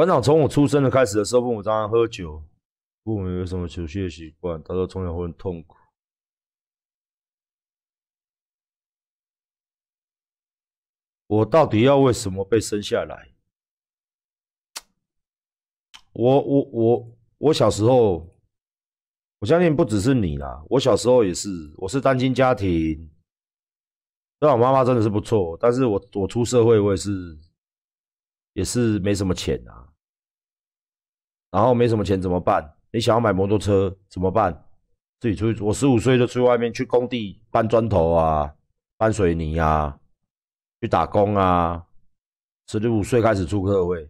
馆长从我出生的开始的时候，母常常喝酒，父母有什么酒气的习惯。他说从小会很痛苦。我到底要为什么被生下来？我我我我小时候，我相信不只是你啦，我小时候也是，我是单亲家庭，然我妈妈真的是不错。但是我我出社会，我也是也是没什么钱啊。然后没什么钱怎么办？你想要买摩托车怎么办？自己出去，我十五岁就出去外面去工地搬砖头啊，搬水泥啊，去打工啊。十五岁开始住客位，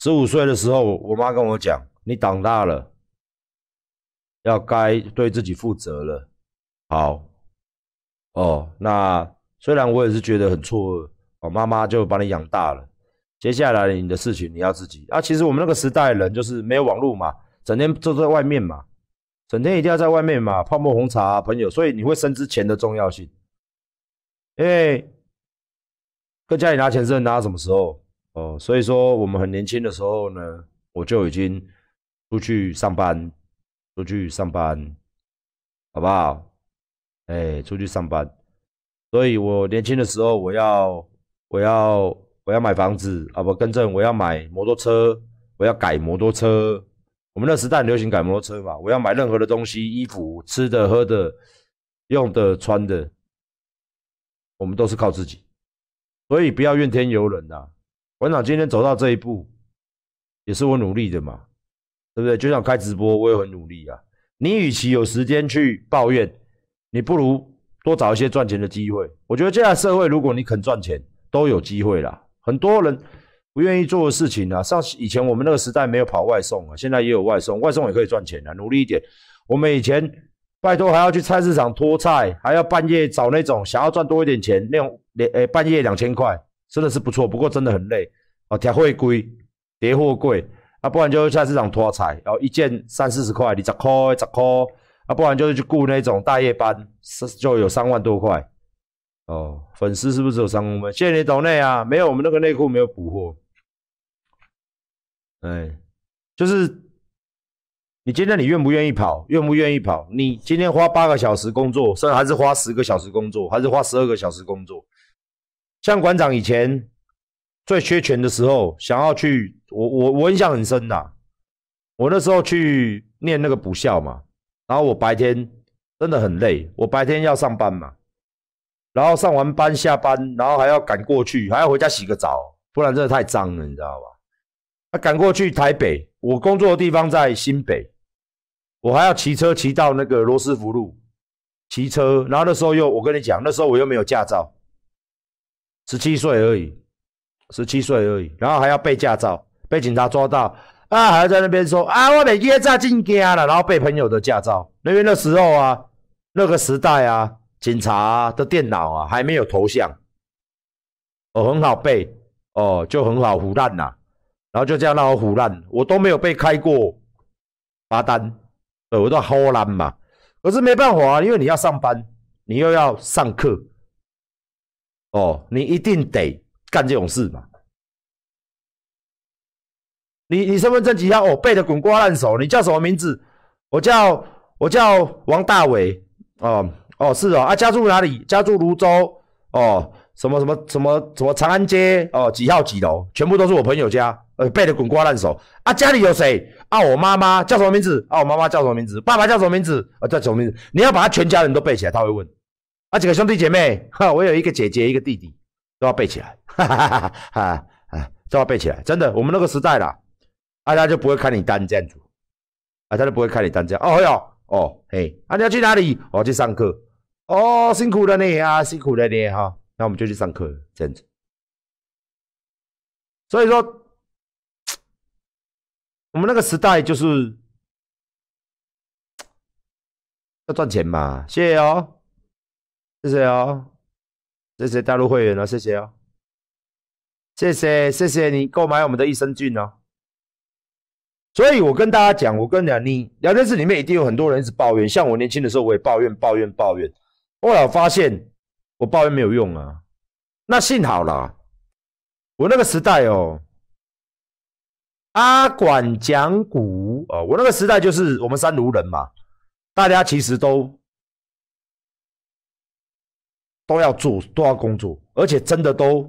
十五岁的时候，我妈跟我讲：“你长大了，要该对自己负责了。”好，哦，那虽然我也是觉得很错，我妈妈就把你养大了。接下来你的事情你要自己啊！其实我们那个时代人就是没有网络嘛，整天坐在外面嘛，整天一定要在外面嘛，泡沫红茶朋友，所以你会深知钱的重要性，因为跟家里拿钱是拿什么时候哦？所以说我们很年轻的时候呢，我就已经出去上班，出去上班，好不好？哎，出去上班，所以我年轻的时候我要我要。我要买房子啊！不更正，我要买摩托车，我要改摩托车。我们那时很流行改摩托车嘛。我要买任何的东西，衣服、吃的、喝的、用的、穿的，我们都是靠自己，所以不要怨天尤人呐。馆长今天走到这一步，也是我努力的嘛，对不对？就像开直播，我也很努力啊。你与其有时间去抱怨，你不如多找一些赚钱的机会。我觉得现在社会，如果你肯赚钱，都有机会啦。很多人不愿意做的事情啊，像以前我们那个时代没有跑外送啊，现在也有外送，外送也可以赚钱啊，努力一点。我们以前拜托还要去菜市场拖菜，还要半夜找那种想要赚多一点钱那种，两哎半夜两千块，真的是不错，不过真的很累啊，调货贵，叠货柜，啊不然就菜市场拖菜，然后一件三四十块，你十块、十块，啊不然就是去雇那种大夜班，是就有三万多块。哦，粉丝是不是只有三公分？谢谢你懂内啊，没有我们那个内裤没有补货。哎，就是你今天你愿不愿意跑，愿不愿意跑？你今天花八个小时工作，甚至还是花十个小时工作，还是花十二个小时工作？像馆长以前最缺钱的时候，想要去，我我我印象很深的。我那时候去念那个补校嘛，然后我白天真的很累，我白天要上班嘛。然后上完班下班，然后还要赶过去，还要回家洗个澡，不然真的太脏了，你知道吧？要赶过去台北，我工作的地方在新北，我还要骑车骑到那个罗斯福路，骑车，然后那时候又，我跟你讲，那时候我又没有驾照，十七岁而已，十七岁而已，然后还要背驾照，被警察抓到，啊，还要在那边说啊，我被冤诈进家了，然后被朋友的驾照，因为那时候啊，那个时代啊。警察的电脑啊，还没有头像，哦，很好背，哦，就很好唬烂呐，然后就这样让我唬烂，我都没有被开过罚单，对，我都好烂嘛。可是没办法啊，因为你要上班，你又要上课，哦，你一定得干这种事嘛。你你身份证几号？我背的滚瓜烂熟。你叫什么名字？我叫我叫王大伟啊。哦，是哦，啊，家住哪里？家住泸州哦，什么什么什么什么长安街哦，几号几楼？全部都是我朋友家，呃，背得滚瓜烂熟。啊，家里有谁？啊，我妈妈叫什么名字？啊，我妈妈叫什么名字？爸爸叫什么名字？啊，叫什么名字？你要把他全家人都背起来，他会问。啊，几个兄弟姐妹？哈，我有一个姐姐，一个弟弟，都要背起来。哈哈哈啊，都要背起来，真的，我们那个时代啦，啊，他就不会看你单这样子，啊，他就不会看你单这样。哦哟，哦嘿，啊，你要去哪里？我要去上课。哦，辛苦了你啊，辛苦了你哈。那我们就去上课这样子。所以说，我们那个时代就是 要赚钱嘛。谢谢哦，谢谢哦，谢谢大陆会员哦，谢谢哦，谢谢谢谢你购买我们的益生菌哦。所以我跟大家讲，我跟你你聊天室里面一定有很多人一直抱怨，像我年轻的时候，我也抱怨抱怨抱怨。后来我发现，我抱怨没有用啊。那幸好啦，我那个时代哦，阿管讲古啊，我那个时代就是我们三炉人嘛，大家其实都都要做都要工作，而且真的都，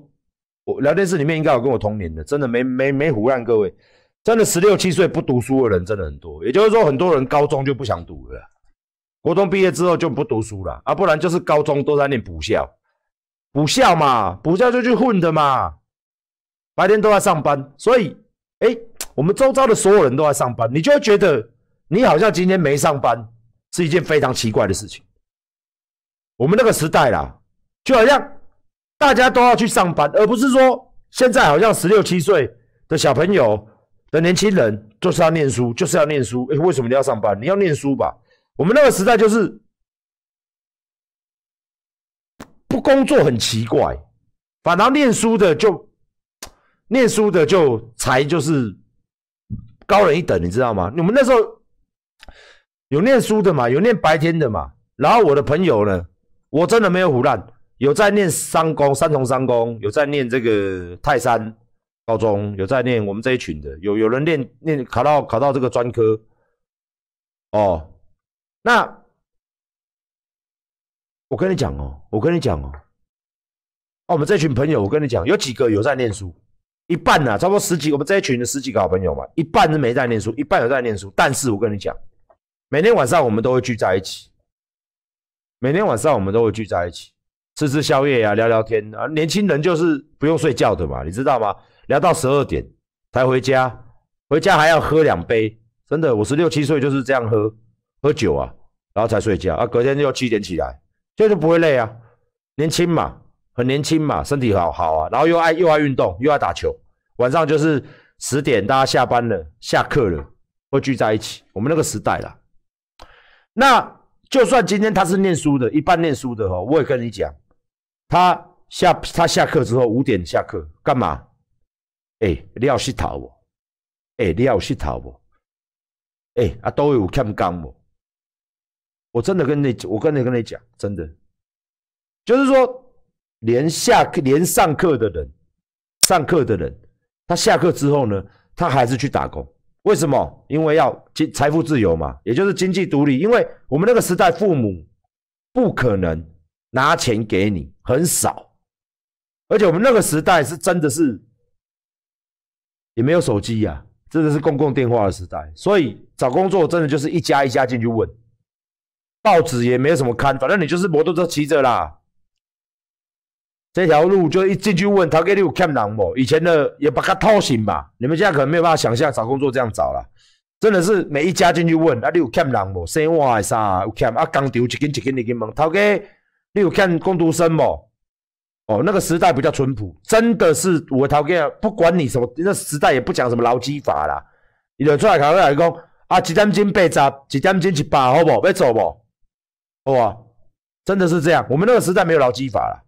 我聊天室里面应该有跟我同龄的，真的没没没胡乱各位，真的十六七岁不读书的人真的很多，也就是说很多人高中就不想读了。高中毕业之后就不读书了啊，不然就是高中都在念补校，补校嘛，补校就去混的嘛，白天都在上班，所以，哎，我们周遭的所有人都在上班，你就会觉得你好像今天没上班是一件非常奇怪的事情。我们那个时代啦，就好像大家都要去上班，而不是说现在好像十六七岁的小朋友的年轻人就是要念书，就是要念书，哎，为什么你要上班？你要念书吧。我们那个时代就是不工作很奇怪，反而念书的就念书的就才就是高人一等，你知道吗？我们那时候有念书的嘛，有念白天的嘛。然后我的朋友呢，我真的没有胡乱，有在念三公三重三公，有在念这个泰山高中，有在念我们这一群的，有有人念念考到考到这个专科，哦。那我跟你讲哦，我跟你讲哦，哦，我们这群朋友，我跟你讲，有几个有在念书，一半呢，差不多十几，我们这一群的十几个好朋友嘛，一半是没在念书，一半有在念书。但是我跟你讲，每天晚上我们都会聚在一起，每天晚上我们都会聚在一起吃吃宵夜啊，聊聊天啊。年轻人就是不用睡觉的嘛，你知道吗？聊到十二点才回家，回家还要喝两杯，真的，我十六七岁就是这样喝。喝酒啊，然后才睡觉啊，隔天就要七点起来，就是不会累啊，年轻嘛，很年轻嘛，身体好好啊，然后又爱又爱运动，又爱打球，晚上就是十点大家下班了，下课了会聚在一起。我们那个时代啦，那就算今天他是念书的，一半念书的哦，我也跟你讲，他下他下课之后五点下课干嘛？哎，你要洗头我，哎，你要洗头我。哎，啊，都有欠工不？我真的跟你，我跟你跟你讲，真的，就是说，连下课连上课的人，上课的人，他下课之后呢，他还是去打工。为什么？因为要经财富自由嘛，也就是经济独立。因为我们那个时代，父母不可能拿钱给你，很少，而且我们那个时代是真的是，也没有手机呀，真的是公共电话的时代，所以找工作真的就是一家一家进去问。报纸也没有什么看，反正你就是摩托车骑着啦。这条路就一进去问，陶家你有看人无？以前的也不卡讨薪吧？你们现在可能没有办法想象找工作这样找了，真的是每一家进去问，啊，你有看人无？生活的啥有看？啊，工头一根一根一根问，陶家你有看工读生无？哦，那个时代比较淳朴，真的是我陶家不管你什么，那时代也不讲什么劳基法啦，你就出来头家来讲，啊，一点金八十，一点金一百，好不？要走不？哦，真的是这样。我们那个时代没有劳基法了，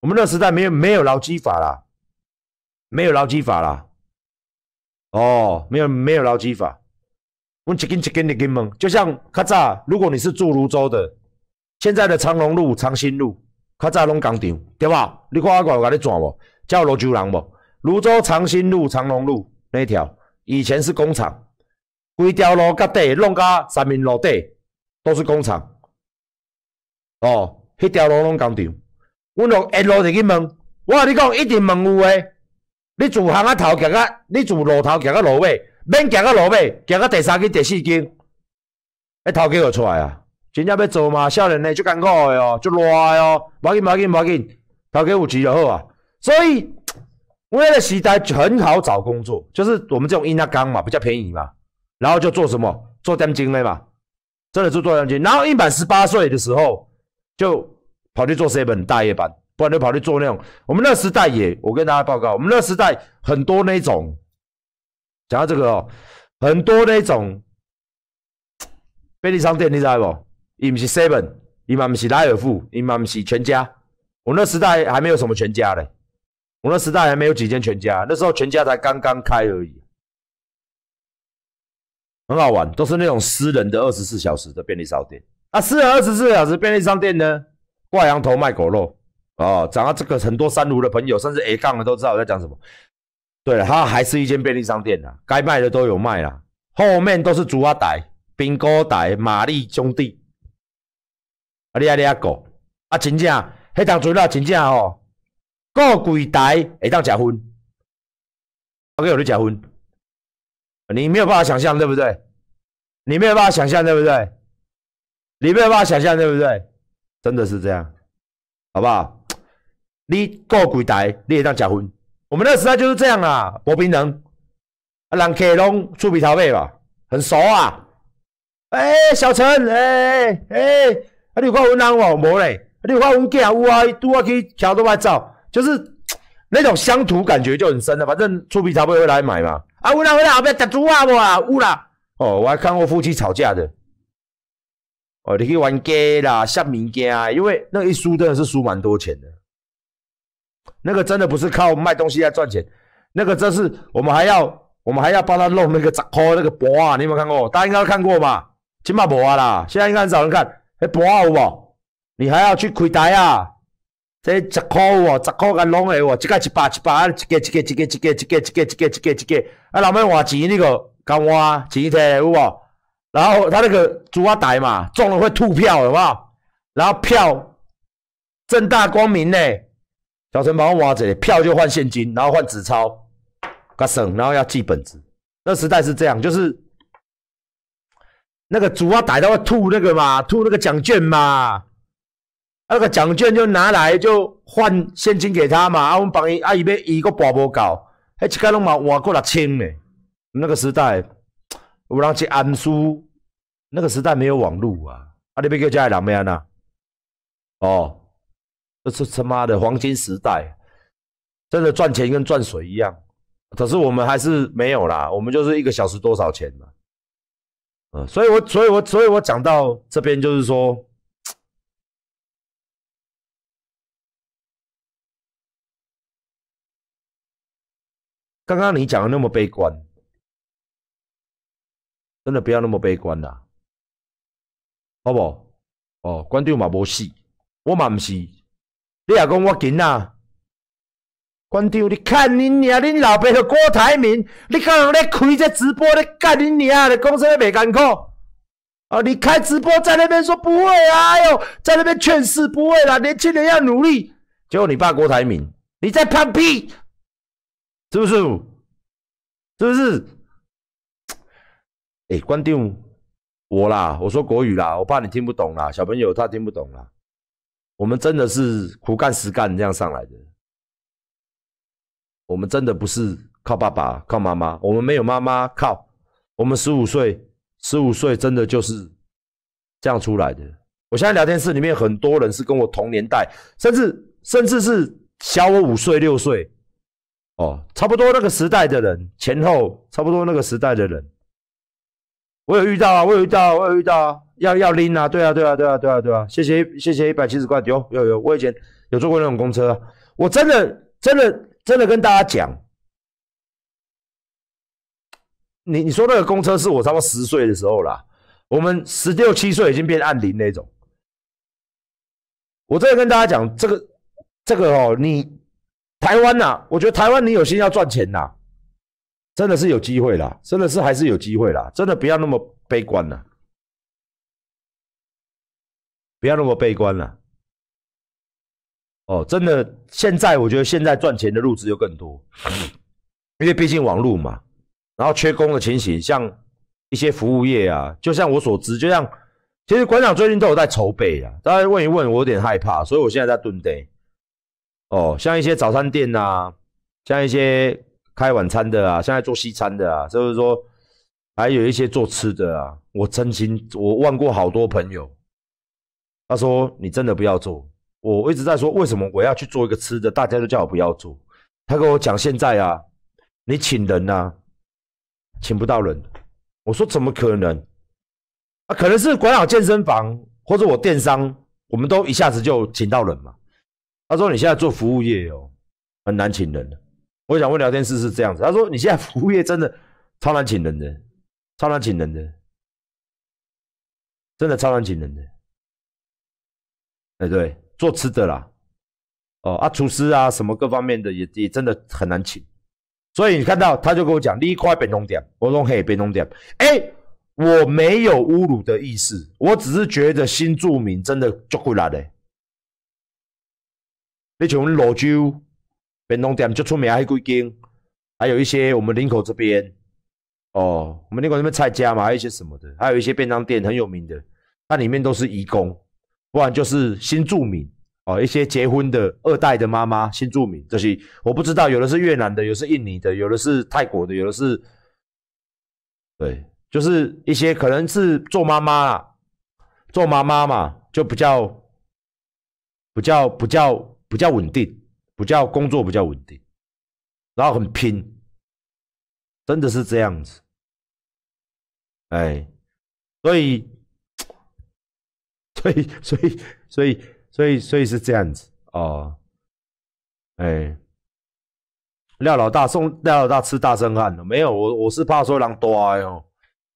我们那个时代没有没有劳基法了，没有劳基法了。哦，没有没有劳基法。我一根一根的给你们，就像卡扎，如果你是住泸州的，现在的长隆路、长兴路，卡扎拢工厂，对吧？你看我讲有你转无？叫泸州人无？泸州长兴路、长隆路那条，以前是工厂，规条路甲地弄甲三面落地。都是工厂哦，迄条路拢工厂。我若一路就去问，我跟你讲，一定问有诶。你自行啊，头行到，你自路头行到路尾，免行到路尾，行到第三根、第四根，迄头家就出来啊。真正要做嘛，少年呢就艰苦诶哦，就难诶哦。无要紧，无要紧，无要紧，头家有钱就好啊。所以，我迄个时代很好找工作，就是我们这种印那工嘛，比较便宜嘛，然后就做什么，做点筋的嘛。真的是做将军。然后一满十八岁的时候，就跑去做 seven 大夜班，不然就跑去做那种。我们那时代也，我跟大家报告，我们那时代很多那种，讲到这个哦，很多那种便利商店，你知道不？伊们是 seven，伊们是莱尔富，伊们是全家。我那时代还没有什么全家嘞，我那时代还没有几间全家，那时候全家才刚刚开而已。很好玩，都是那种私人的二十四小时的便利商店啊！私人二十四小时便利商店呢，挂羊头卖狗肉啊！讲到这个，很多三湖的朋友甚至 A 杠的都知道我在讲什么。对了，它还是一间便利商店啊。该卖的都有卖啊。后面都是竹阿呆、冰哥呆、玛丽兄弟、阿里阿里阿狗，啊，真正，黑糖子了，真正哦，够鬼呆会当假婚，阿哥有去假婚。你没有办法想象，对不对？你没有办法想象，对不对？你没有办法想象，对不对？真的是这样，好不好？你过鬼台，你也张假婚，我们那时代就是这样啊，薄冰衡。啊，人客拢出皮钞票吧，很熟啊。哎，小陈，哎哎，啊，你有看我们人无？无咧。啊，你有看我们有啊？伊拄我去桥都买枣，就是那种乡土感觉就很深了。反正出皮钞票会来买嘛。啊，有啦，有啦，后边吃猪啊无啊，有啦。哦，我还看过夫妻吵架的。哦，你去玩鸡啦、下物件，因为那一输真的是输蛮多钱的。那个真的不是靠卖东西来赚钱，那个真是我们还要我们还要帮他弄那个十块那个博啊，你有没有看过？大家应该看过吧？起码博啊啦，现在应该很少人看。那盘有无？你还要去亏台啊？这十块哦，十块甲拢的有哦，一个一百，一百，啊，一个，一个，一个，一个，一个，一个，一个，一个，一个，啊，老妹要换钱，呢个，甲换钱摕有无？然后他那个竹啊袋嘛，中了会吐票，好不然后票正大光明呢，小陈帮我挖者，票就换现金，然后换纸钞，甲省，然后要记本子，那时代是这样，就是那个竹啊袋都会吐那个嘛，吐那个奖券嘛。那个奖券就拿来就换现金给他嘛，啊，我们帮伊，啊，伊买一个博百九，迄一克拢嘛换过六千呢。那个时代，有人去安书，那个时代没有网络啊。啊，你别叫家里人咩呐？哦，这是他妈的黄金时代，真的赚钱跟赚水一样。可是我们还是没有啦，我们就是一个小时多少钱嘛。嗯，所以我，所以我，所以我讲到这边就是说。刚刚你讲的那么悲观，真的不要那么悲观啦，好不？哦，关掉嘛无事，我嘛唔是，你阿讲我紧呐，关掉你看恁娘恁老爸的郭台铭，你看人咧开只直播咧干恁娘，咧讲说袂艰苦，哦，你开直播在那边说不会啊，哎呦，在那边劝世不会啦，年轻人要努力，果你爸郭台铭，你在放屁。是不是？是不是？哎，关定我啦！我说国语啦，我怕你听不懂啦。小朋友他听不懂啦。我们真的是苦干实干这样上来的。我们真的不是靠爸爸、靠妈妈，我们没有妈妈靠。我们十五岁，十五岁真的就是这样出来的。我现在聊天室里面很多人是跟我同年代，甚至甚至是小我五岁、六岁。哦，差不多那个时代的人前后差不多那个时代的人，我有遇到啊，我有遇到，我有遇到，啊要要拎啊，对啊，对啊，对啊，对啊，对啊，谢谢谢谢一百七十块，有有有，我以前有坐过那种公车，我真的真的真的跟大家讲，你你说那个公车是我差不多十岁的时候了，我们十六七岁已经变暗灵那种，我真的跟大家讲这个这个哦你。台湾呐，我觉得台湾你有心要赚钱呐，真的是有机会啦，真的是还是有机会啦，真的不要那么悲观啊。不要那么悲观啊。哦，真的，现在我觉得现在赚钱的路子又更多，因为毕竟网路嘛，然后缺工的情形，像一些服务业啊，就像我所知，就像其实馆长最近都有在筹备啊，大家问一问，我有点害怕，所以我现在在蹲低。哦，像一些早餐店呐，像一些开晚餐的啊，现在做西餐的啊，就是说，还有一些做吃的啊。我真心，我问过好多朋友，他说你真的不要做。我一直在说为什么我要去做一个吃的，大家都叫我不要做。他跟我讲现在啊，你请人呐，请不到人。我说怎么可能？啊，可能是管好健身房或者我电商，我们都一下子就请到人嘛。他说：“你现在做服务业哦，很难请人。”我想问聊天室是这样子。他说：“你现在服务业真的超难请人的，超难请人的，真的超难请人的。”哎，对，做吃的啦，哦啊，厨师啊，什么各方面的也也真的很难请。所以你看到他就跟我讲：“你快别弄掉。”我说：“嘿，别弄掉。”哎，我没有侮辱的意思，我只是觉得新住民真的就不了、嘞。你种我老州便当店就出名还贵归还有一些我们林口这边哦，我们林口这边菜家嘛，还有一些什么的，还有一些便当店很有名的，它里面都是移工，不然就是新住民哦，一些结婚的二代的妈妈新住民，这些我不知道，有的是越南的，有的是印尼的，有的是泰国的，有的是，对，就是一些可能是做妈妈，做妈妈嘛，就比较，不叫不叫。不叫稳定，不叫工作，不叫稳定，然后很拼，真的是这样子，哎，所以，所以，所以，所以，所以，所以是这样子哦，哎，廖老大送廖老大吃大生蚝，没有我我是怕说狼多哦，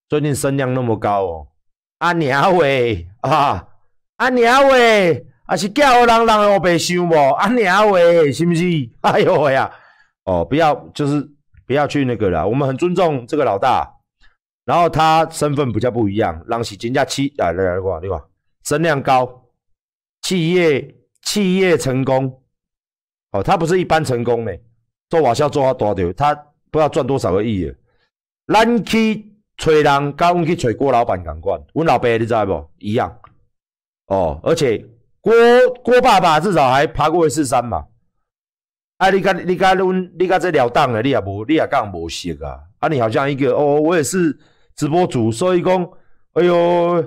最近声量那么高哦，阿娘喂啊，阿娘喂。啊是叫人，人有白想无？啊娘喂，是不是？哎哟喂啊！哦，不要，就是不要去那个了。我们很尊重这个老大，然后他身份比较不一样，浪是金价七啊，来来过，你看，增量高，企业企业成功，哦，他不是一般成功嘞。做瓦销做阿多的，他不知道赚多少个亿。咱去找人，跟阮去找郭老板同款。阮老爸，你知无？一样。哦，而且。郭郭爸爸至少还爬过一次山嘛？啊，你看你看，恁你个这聊荡的，你也无你也讲无熟啊？啊，你好像一个哦，我也是直播主，所以讲，哎哟，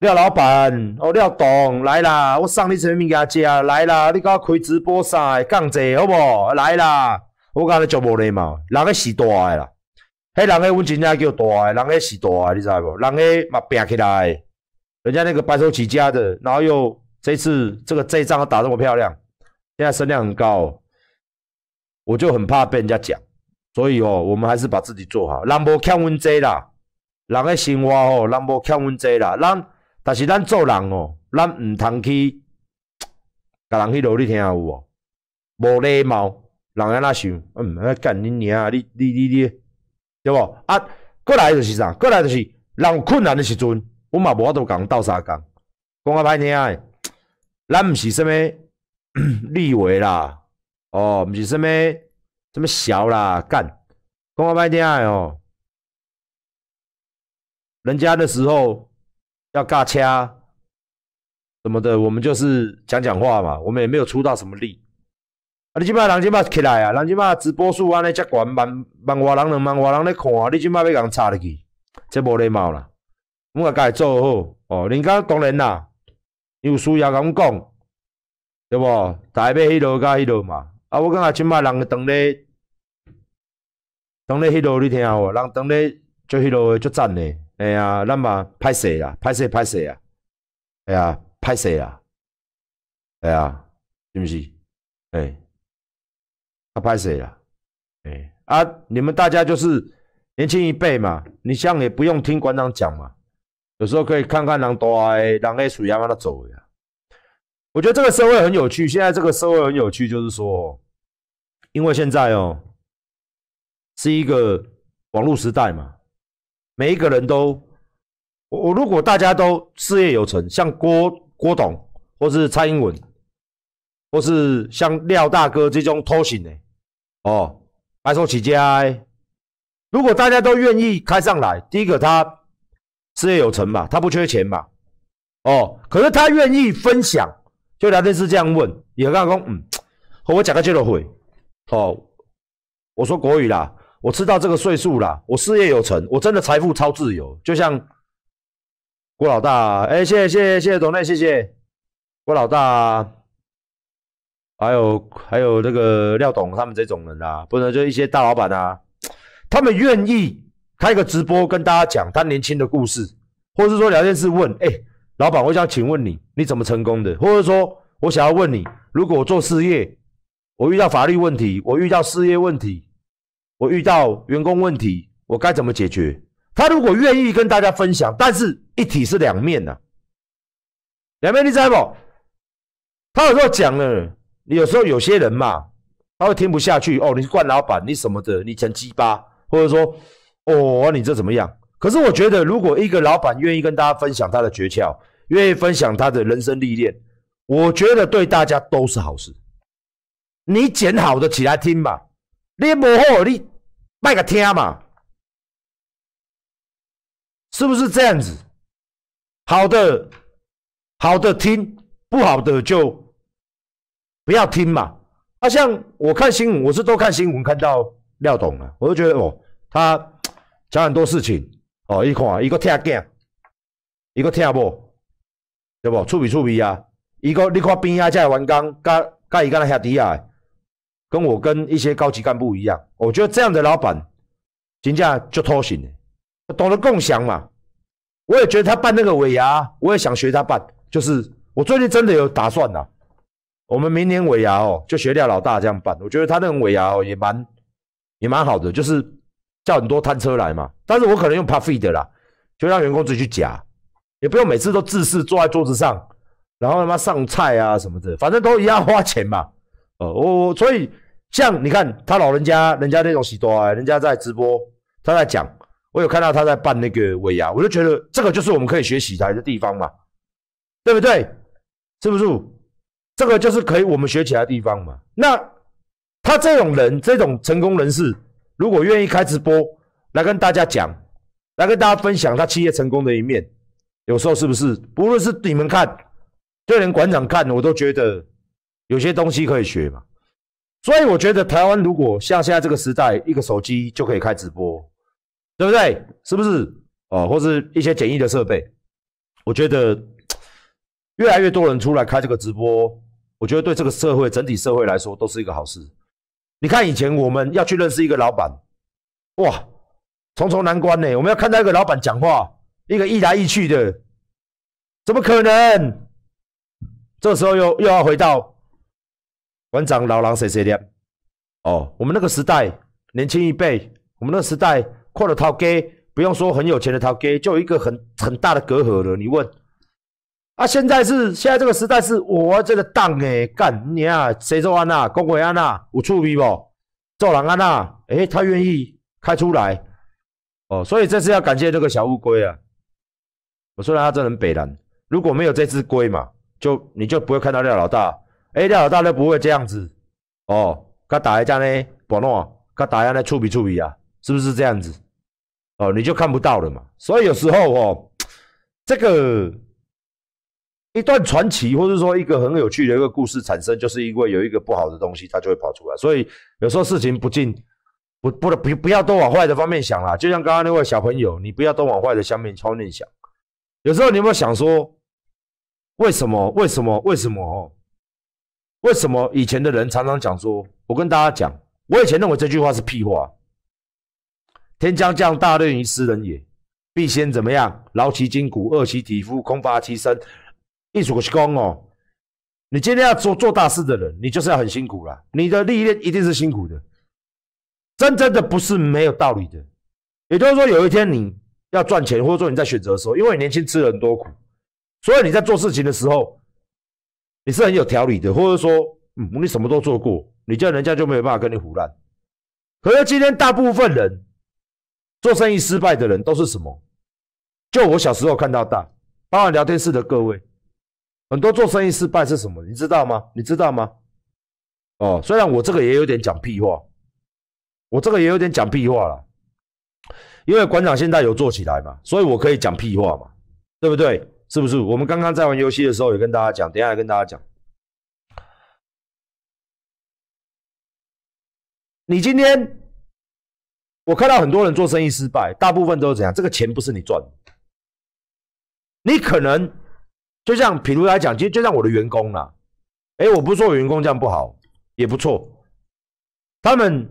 廖老板哦，廖董来啦，我送你身边物件食来啦，你甲我开直播三个讲者好不？来啦，我感觉足无礼貌，人个是大个啦，嘿，人个阮真正叫大个，人个是大个，你知无？人个嘛拼起来，人家那个白手起家的，然后又。这次这个这一仗打这么漂亮，现在声量很高，我就很怕被人家讲，所以哦，我们还是把自己做好。人无欠我们债啦，人的生活哦，人无欠我们债啦。咱，但是咱做人哦，咱毋通去，甲人去努你听有无？无礼貌，人安那想，嗯，要干恁娘啊！你、你、你、你，对不？啊，过来就是啥？过来就是人有困难的时阵，我嘛无甲人斗相讲，讲啊歹听诶。咱毋是什么 立维啦，哦，毋是什么什么小啦，干，讲话歹听诶哦。人家的时候要尬掐，什么的，我们就是讲讲话嘛，我们也没有出到什么力。啊，你即摆人即摆起来啊，人即摆直播数安尼遮悬，万万外人，两万外人咧看啊，你即摆要共人插入去，这无礼貌啦。我个家己做好，哦，人家当然啦。有需要甲阮讲，对逐台北迄路甲迄路嘛，啊，我讲啊，即摆人当咧，当咧迄路你听无？人当咧做迄路做战的，哎呀，咱嘛歹势啦，歹势歹势啊，哎呀，歹势啊，哎呀，是毋是？哎，啊，歹势啦，哎，啊，你们大家就是年轻一辈嘛，你像样也不用听馆长讲嘛。有时候可以看看狼多哎，狼 A 属下帮他走呀。我觉得这个社会很有趣，现在这个社会很有趣，就是说，因为现在哦是一个网络时代嘛，每一个人都，我我如果大家都事业有成，像郭郭董或是蔡英文，或是像廖大哥这种偷险的哦，白手起家。如果大家都愿意开上来，第一个他。事业有成吧，他不缺钱吧？哦，可是他愿意分享。就聊天室这样问，也跟他说，嗯，和我讲个这个会。哦，我说国语啦，我吃到这个岁数啦，我事业有成，我真的财富超自由，就像郭老大，哎，谢谢谢谢董磊，谢谢郭老大，还有还有那个廖董他们这种人啦，不能就一些大老板啊，他们愿意。开一个直播跟大家讲他年轻的故事，或者是说聊件事问，哎，老板，我想请问你，你怎么成功的？或者说，我想要问你，如果我做事业，我遇到法律问题，我遇到事业问题，我遇到员工问题，我该怎么解决？他如果愿意跟大家分享，但是一体是两面呐，两面知在不？他有时候讲了，你有时候有些人嘛，他会听不下去，哦，你是惯老板，你什么的，你成鸡巴，或者说。哦，你这怎么样？可是我觉得，如果一个老板愿意跟大家分享他的诀窍，愿意分享他的人生历练，我觉得对大家都是好事。你捡好的起来听吧，你不好你卖个听嘛，是不是这样子？好的，好的听，不好的就不要听嘛。啊，像我看新闻，我是都看新闻，看到廖董啊，我就觉得哦，他。讲很多事情，哦，一看伊个疼仔，伊个疼某，对不？趣味趣味啊！伊个你看边仔在员工甲甲伊个在下底啊，跟我跟一些高级干部一样，我觉得这样的老板真正就脱神的，懂得共享嘛。我也觉得他办那个尾牙，我也想学他办，就是我最近真的有打算啦。我们明年尾牙哦，就学廖老大这样办。我觉得他那个尾牙哦，也蛮也蛮好的，就是。叫很多餐车来嘛，但是我可能用 puffy 的啦，就让员工自己去夹，也不用每次都自视坐在桌子上，然后他妈上菜啊什么的，反正都一样花钱嘛。哦，我所以像你看他老人家人家那种喜多啊，人家在直播，他在讲，我有看到他在办那个尾牙，我就觉得这个就是我们可以学喜台的地方嘛，对不对？是不是？这个就是可以我们学来的地方嘛。那他这种人，这种成功人士。如果愿意开直播来跟大家讲，来跟大家分享他企业成功的一面，有时候是不是？不论是你们看，就连馆长看，我都觉得有些东西可以学嘛。所以我觉得台湾如果像现在这个时代，一个手机就可以开直播，对不对？是不是？哦，或是一些简易的设备，我觉得越来越多人出来开这个直播，我觉得对这个社会整体社会来说都是一个好事。你看以前我们要去认识一个老板，哇，重重难关呢。我们要看到一个老板讲话，一个一来一去的，怎么可能？这时候又又要回到馆长老狼谁谁的？哦，我们那个时代年轻一辈，我们那个时代阔了掏给，不用说很有钱的掏给，就有一个很很大的隔阂了。你问？啊！现在是现在这个时代，是我这个党诶干你啊！谁做安娜，公会安娜，有趣味不？做人安呐？诶，他愿意开出来哦。所以这次要感谢这个小乌龟啊！我虽然他这人北人，如果没有这只龟嘛，就你就不会看到廖老大。诶，廖老大就不会这样子哦。他打一架呢，不弄；他打一架呢，触底触底啊，是不是这样子？哦，你就看不到了嘛。所以有时候哦，这个。一段传奇，或者说一个很有趣的一个故事产生，就是因为有一个不好的东西，它就会跑出来。所以有时候事情不进，不不不不要都往坏的方面想啦。就像刚刚那位小朋友，你不要都往坏的方面超念想。有时候你有没有想说，为什么？为什么？为什么？为什么？以前的人常常讲说，我跟大家讲，我以前认为这句话是屁话：天将降大任于斯人也，必先怎么样？劳其筋骨，饿其体肤，空乏其身。艺术不是功哦，你今天要做做大事的人，你就是要很辛苦了。你的历练一定是辛苦的，真正的不是没有道理的。也就是说，有一天你要赚钱，或者说你在选择的时候，因为你年轻吃了很多苦，所以你在做事情的时候，你是很有条理的，或者说，嗯，你什么都做过，你叫人家就没有办法跟你胡乱。可是今天大部分人做生意失败的人都是什么？就我小时候看到大，包括聊天室的各位。很多做生意失败是什么？你知道吗？你知道吗？哦，虽然我这个也有点讲屁话，我这个也有点讲屁话了，因为馆长现在有做起来嘛，所以我可以讲屁话嘛，对不对？是不是？我们刚刚在玩游戏的时候也跟大家讲，等下跟大家讲。你今天我看到很多人做生意失败，大部分都是怎样？这个钱不是你赚的，你可能。就像，譬如来讲，其实就像我的员工啦，哎，我不我员工这样不好，也不错。他们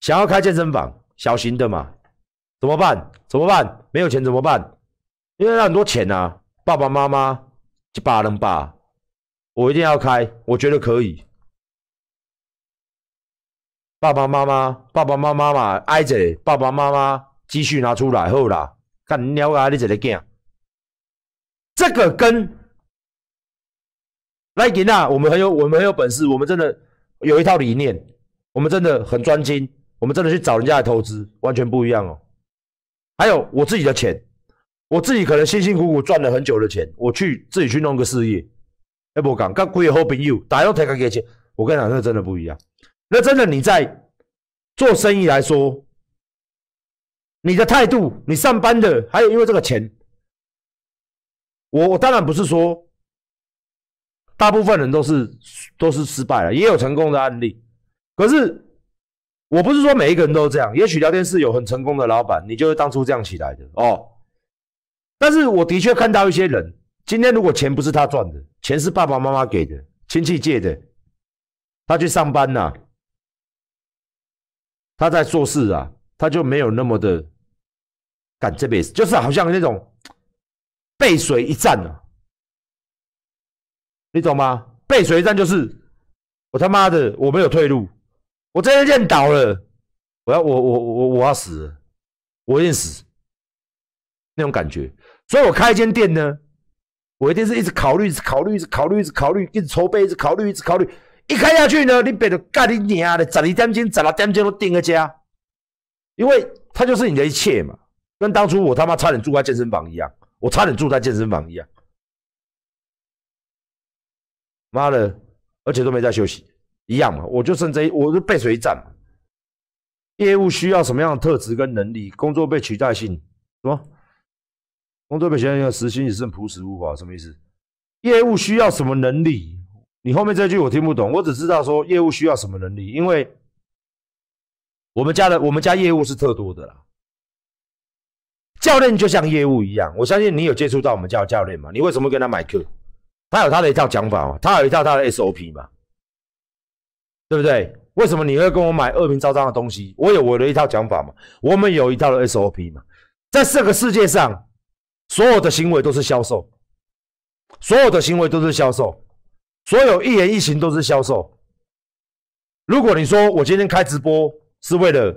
想要开健身房，小型的嘛，怎么办？怎么办？没有钱怎么办？因为那很多钱啊，爸爸妈妈，把人把，我一定要开，我觉得可以。爸爸妈妈，爸爸妈妈嘛，挨着爸爸妈妈，积蓄拿出来好啦，看你了解你这个囝。这个跟来吉娜，我们很有，我们很有本事，我们真的有一套理念，我们真的很专精，我们真的去找人家来投资，完全不一样哦。还有我自己的钱，我自己可能辛辛苦苦赚了很久的钱，我去自己去弄个事业。哎，我讲，跟贵友和朋友，大家都提个给钱，我跟你讲，那真的不一样。那真的你在做生意来说，你的态度，你上班的，还有因为这个钱。我我当然不是说，大部分人都是都是失败了，也有成功的案例。可是我不是说每一个人都这样，也许聊天室有很成功的老板，你就当初这样起来的哦。但是我的确看到一些人，今天如果钱不是他赚的，钱是爸爸妈妈给的、亲戚借的，他去上班呐，他在做事啊，他就没有那么的干这辈子，就是好像那种。背水一战呢，你懂吗？背水一战就是我他妈的我没有退路，我这间认倒了，我要我我我我要死了，我认死那种感觉。所以我开一间店呢，我一定是一直考虑，一直考虑，一直考虑，一直考虑，一直筹备，一直考虑，一直考虑。一开下去呢，你别干你你鸟的，砸一单金，砸了单金都定个家，因为他就是你的一切嘛，跟当初我他妈差点住在健身房一样。我差点住在健身房一样，妈的，而且都没在休息，一样嘛。我就剩这一，我就被一占嘛？业务需要什么样的特质跟能力？工作被取代性什么？工作被取代性时薪也是朴实无华，什么意思？业务需要什么能力？你后面这句我听不懂，我只知道说业务需要什么能力，因为我们家的我们家业务是特多的啦。教练就像业务一样，我相信你有接触到我们教教练吗？你为什么跟他买课？他有他的一套讲法嘛？他有一套他的 SOP 嘛？对不对？为什么你会跟我买恶名昭彰的东西？我有我的一套讲法嘛？我们有一套的 SOP 嘛？在这个世界上，所有的行为都是销售，所有的行为都是销售，所有一言一行都是销售。如果你说，我今天开直播是为了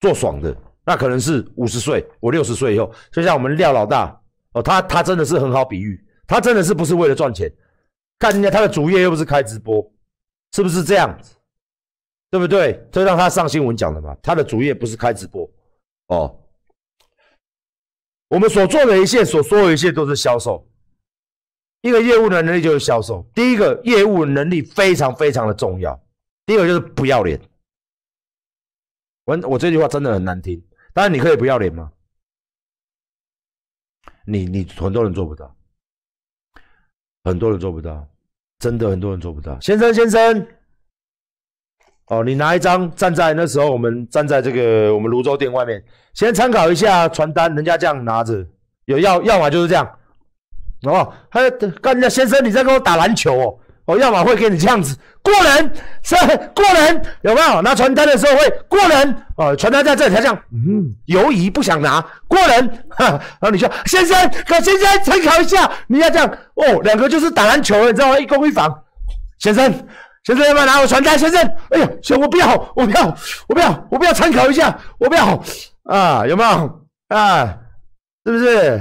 做爽的。那可能是五十岁，我六十岁以后，就像我们廖老大哦，他他真的是很好比喻，他真的是不是为了赚钱？看人家他的主业又不是开直播，是不是这样子？对不对？这让他上新闻讲的嘛，他的主业不是开直播哦。我们所做的一切，所说的一切都是销售，一个业务的能力就是销售。第一个业务能力非常非常的重要，第二个就是不要脸。我我这句话真的很难听。当然你可以不要脸吗？你你很多人做不到，很多人做不到，真的很多人做不到。先生先生，哦，你拿一张站在那时候我们站在这个我们泸州店外面，先参考一下传单，人家这样拿着，有要要么就是这样。哦，哎，干先生你在跟我打篮球哦。哦，要么会给你这样子过人，是过人，有没有拿传单的时候会过人？哦，传单在这里，他这样，嗯，犹疑不想拿，过人，然后你说先生，可先生参考一下，你要这样哦，两个就是打篮球，的，你知道吗？一攻一防，先生，先生要不要拿我传单？先生，哎呀，先我不要，我不要，我不要，我不要参考一下，我不要，啊，有没有？啊，是不是？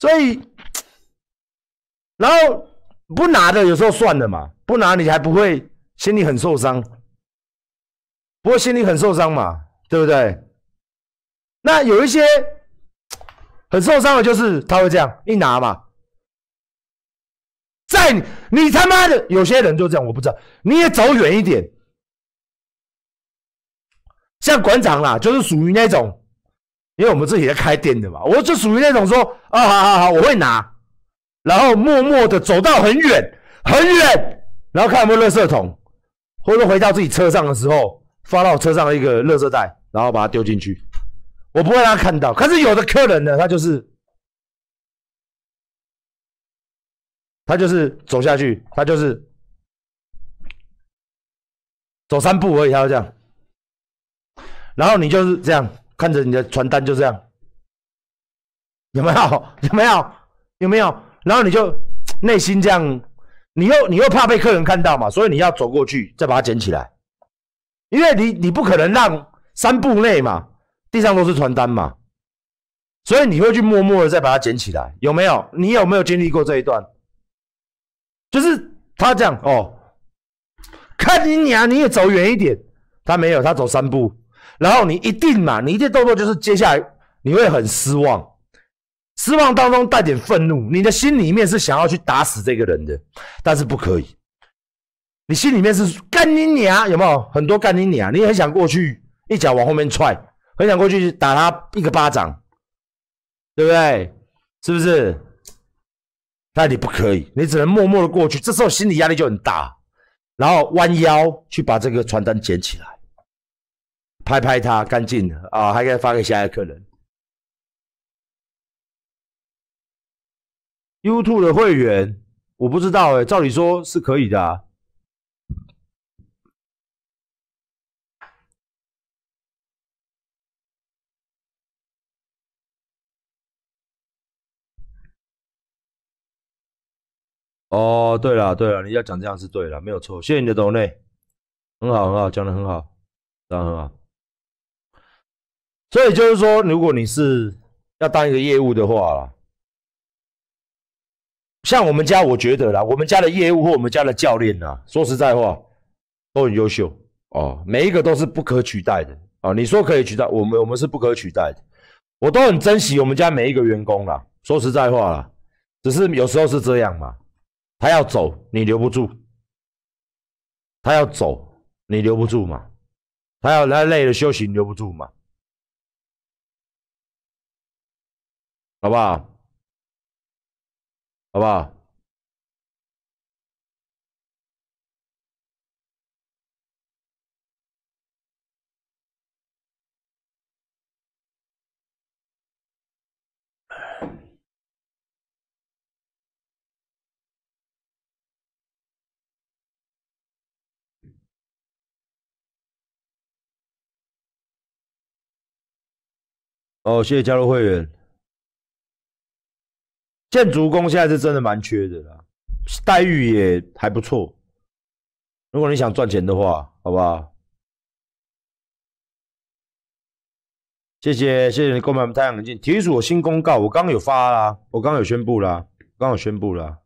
所以，然后。不拿的有时候算了嘛，不拿你还不会心里很受伤，不会心里很受伤嘛，对不对？那有一些很受伤的就是他会这样一拿嘛，在你他妈的，有些人就这样，我不知道你也走远一点。像馆长啦，就是属于那种，因为我们自己在开店的嘛，我就属于那种说啊，好好好，我会拿。然后默默的走到很远很远，然后看有没有垃圾桶，或者回到自己车上的时候，放到车上的一个垃圾袋，然后把它丢进去。我不会让他看到。可是有的客人呢，他就是他就是走下去，他就是走三步而已，他就这样。然后你就是这样看着你的传单，就这样。有没有？有没有？有没有？然后你就内心这样，你又你又怕被客人看到嘛，所以你要走过去再把它捡起来，因为你你不可能让三步内嘛，地上都是传单嘛，所以你会去默默的再把它捡起来，有没有？你有没有经历过这一段？就是他这样哦，看你你啊，你也走远一点，他没有，他走三步，然后你一定嘛，你一定动作就是接下来你会很失望。失望当中带点愤怒，你的心里面是想要去打死这个人的，但是不可以。你心里面是干你娘，有没有很多干你娘？你很想过去一脚往后面踹，很想过去打他一个巴掌，对不对？是不是？但你不可以，你只能默默的过去。这时候心理压力就很大，然后弯腰去把这个传单捡起来，拍拍他干净的啊，还可以发给下一个客人。YouTube 的会员，我不知道哎，照理说是可以的。啊。哦，对了对了，你要讲这样是对的，没有错。谢谢你的抖内，很好很好，讲的很好，讲很好。所以就是说，如果你是要当一个业务的话。像我们家，我觉得啦，我们家的业务或我们家的教练啊，说实在话，都很优秀哦，每一个都是不可取代的啊。你说可以取代我们，我们是不可取代的。我都很珍惜我们家每一个员工啦。说实在话啦，只是有时候是这样嘛。他要走，你留不住；他要走，你留不住嘛。他要他累了休息，你留不住嘛，好不好？好不好？哦，谢谢加入会员。建筑工现在是真的蛮缺的啦，待遇也还不错。如果你想赚钱的话，好不好？谢谢，谢谢你购买我们太阳眼镜。提出我新公告，我刚刚有发啦，我刚刚有宣布啦，刚刚有宣布啦。